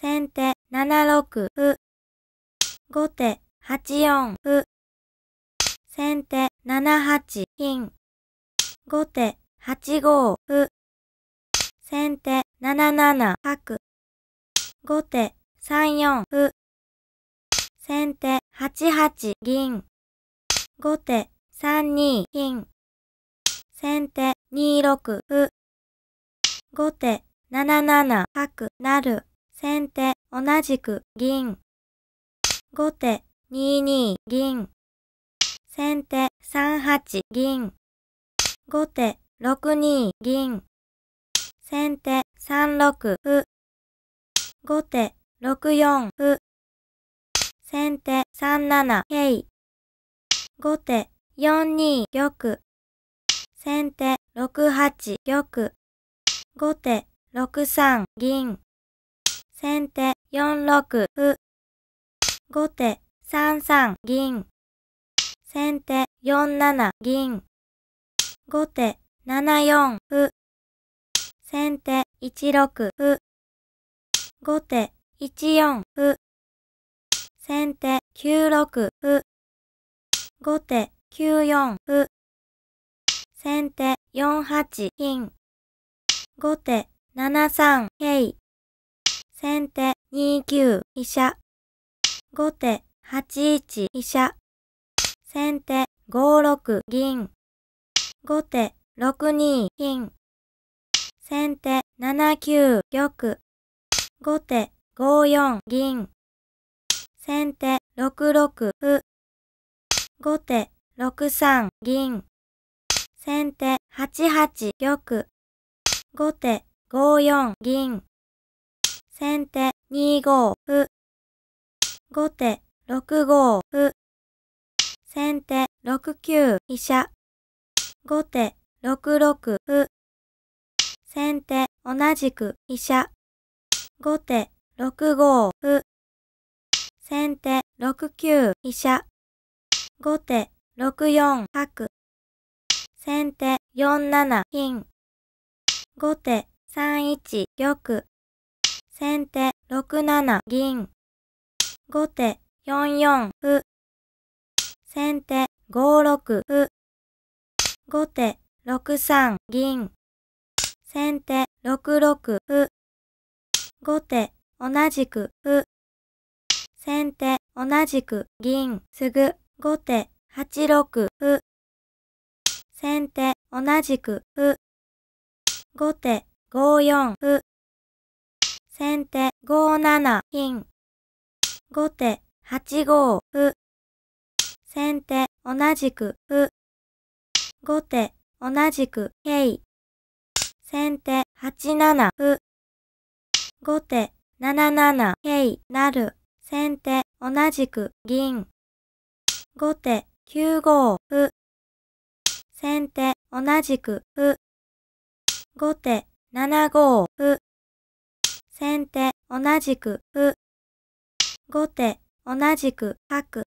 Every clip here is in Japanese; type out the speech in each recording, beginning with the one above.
先手7六歩。後手8四歩。先手7八金。後手8五歩。先手7七角。後手3四歩。先手8八銀。後手3二金。先手2六歩。後手7七角なる。先手同じく銀。後手2二銀。先手3八銀。後手6二銀。先手3六歩。後手6四歩。先手3七イ。後手4二玉。先手6八玉。後手6三銀。先手4六歩。後手3三銀。先手4七銀。後手7四歩。先手1六歩。後手1四歩。先手9六歩。後手9四歩。先手4八金。後手7三桂。先手2九飛車。後手8一飛車。先手5六銀。後手6二金。先手7九玉。後手5四銀。先手6六歩。後手6三銀。先手8八玉。後手5四銀。先手2五歩。後手6五歩。先手6九飛車。後手6六歩。先手同じく飛車。後手6五歩。先手6九飛車。後手6四角。先手4七金。後手3一玉。先手6七銀。後手4四歩。先手5六歩。後手6三銀。先手6六歩。後手同じく歩。先手同じく銀すぐ。後手8六歩。先手同じく歩。後手5四歩。先手5七金。後手8五歩。先手同じく歩。後手同じく桂。先手8七歩。後手7七桂なる。先手同じく銀。後手9五歩。先手同じく歩。後手7五歩。先手同じく歩。後手同じく角。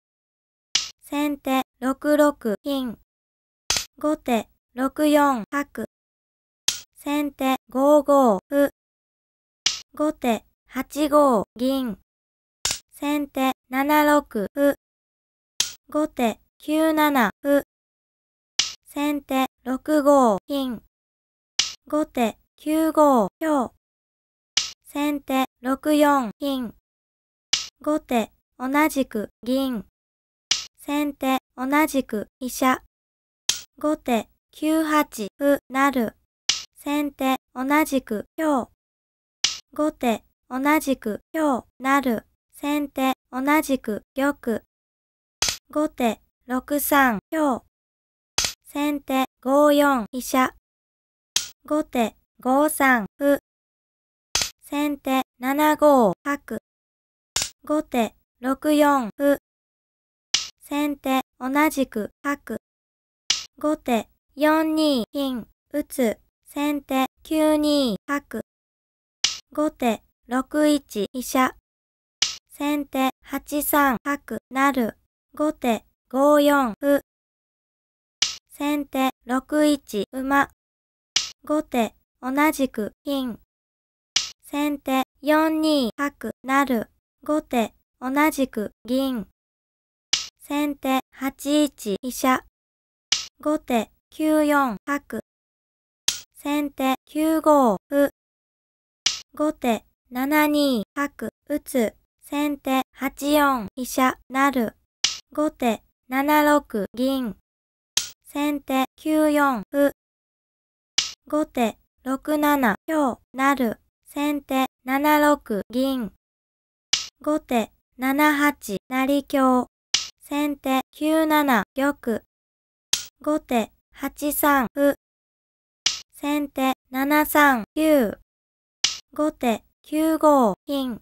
先手6六金。後手6四角。先手5五歩。後手8五銀。先手7六歩。後手9七歩。先手6五金。後手9五強。先手6四金。後手同じく銀。先手同じく飛車。後手9八歩る。先手同じく今日。後手同じく今日る。先手同じく玉。後手6三今日。先手5四飛車。後手5三歩先手7五角。後手6四歩。先手同じく角。後手4二金。打つ。先手9二角。後手6一飛車。先手8三角なる。後手5四歩。先手6一馬。後手同じく金。先手4二角る。後手同じく銀。先手8一飛車。後手9四角。先手9五歩。後手7二角打つ。先手8四飛車る。後手7六銀。先手9四歩。後手6七なる。先手7六銀。後手7八成香。先手9七玉。後手8三歩。先手7三9。後手9五金。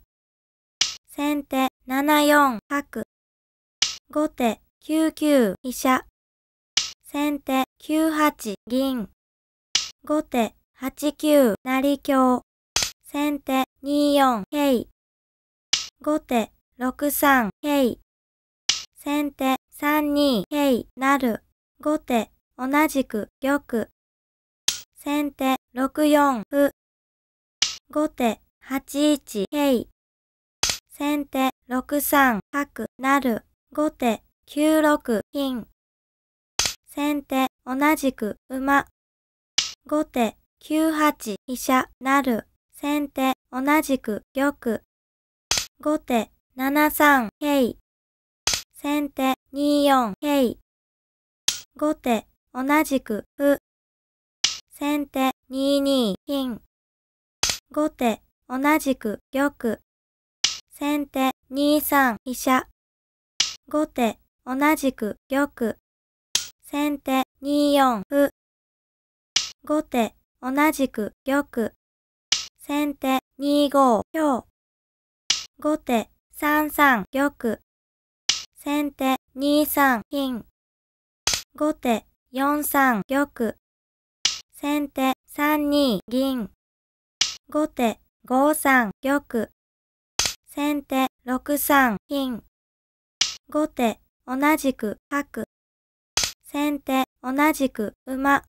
先手7四角。後手9九飛車。先手9八銀。後手8九成香。先手2 4い後手6 3い先手3 2いなる。後手同じく玉。先手64歩。後手8 1い先手6 3角なる。後手9六金。先手同じく馬。後手9八飛車なる。先手、同じく玉。後手、7三桂。先手、2四桂。後手、同じく歩。先手、2二金。後手、同じく玉。先手、2三飛車。後手、同じく玉。先手、2四歩。後手、同じく玉。先手2五強。後手3三玉。先手2三金。後手4三玉。先手3二銀。後手5三玉。先手6三金。後手同じく角。先手同じく馬。